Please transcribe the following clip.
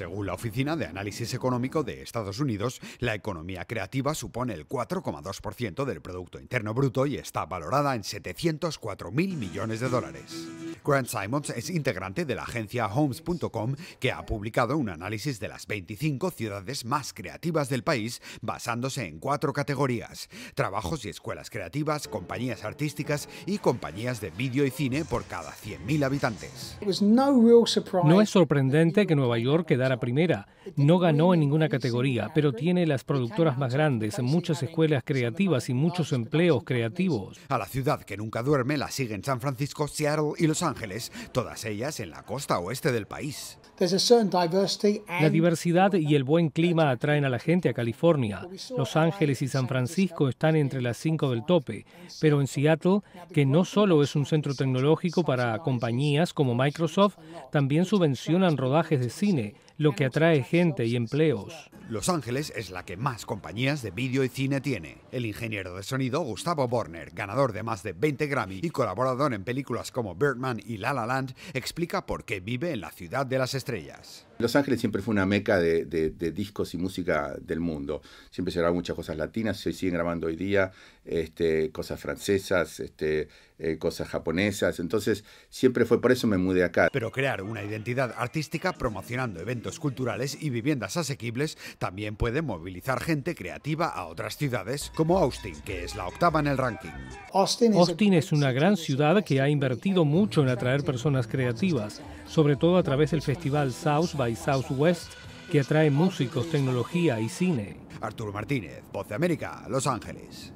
Según la Oficina de Análisis Económico de Estados Unidos, la economía creativa supone el 4,2% del Producto Interno Bruto y está valorada en 704.000 millones de dólares. Grant Simons es integrante de la agencia Homes.com, que ha publicado un análisis de las 25 ciudades más creativas del país, basándose en cuatro categorías: trabajos y escuelas creativas, compañías artísticas y compañías de vídeo y cine por cada 100.000 habitantes. No es sorprendente que Nueva York quedara primera. No ganó en ninguna categoría, pero tiene las productoras más grandes, muchas escuelas creativas y muchos empleos creativos. A la ciudad que nunca duerme la siguen San Francisco, Seattle y Los Ángeles Ángeles, todas ellas en la costa oeste del país. La diversidad y el buen clima atraen a la gente a California. Los Ángeles y San Francisco están entre las cinco del tope, pero en Seattle, que no solo es un centro tecnológico para compañías como Microsoft, también subvencionan rodajes de cine lo que atrae gente y empleos. Los Ángeles es la que más compañías de vídeo y cine tiene. El ingeniero de sonido Gustavo Borner, ganador de más de 20 Grammy y colaborador en películas como Birdman y La La Land, explica por qué vive en la ciudad de las estrellas. Los Ángeles siempre fue una meca de, discos y música del mundo. Siempre se grabaron muchas cosas latinas, se siguen grabando hoy día, este, cosas francesas, este, eh, cosas japonesas. Entonces, siempre fue por eso me mudé acá. Pero crear una identidad artística promocionando eventos culturales y viviendas asequibles también puede movilizar gente creativa a otras ciudades, como Austin, que es la octava en el ranking. Austin es una gran ciudad que ha invertido mucho en atraer personas creativas, sobre todo a través del festival South by Southwest que atrae músicos, tecnología y cine. Arturo Martínez, Voz de América, Los Ángeles.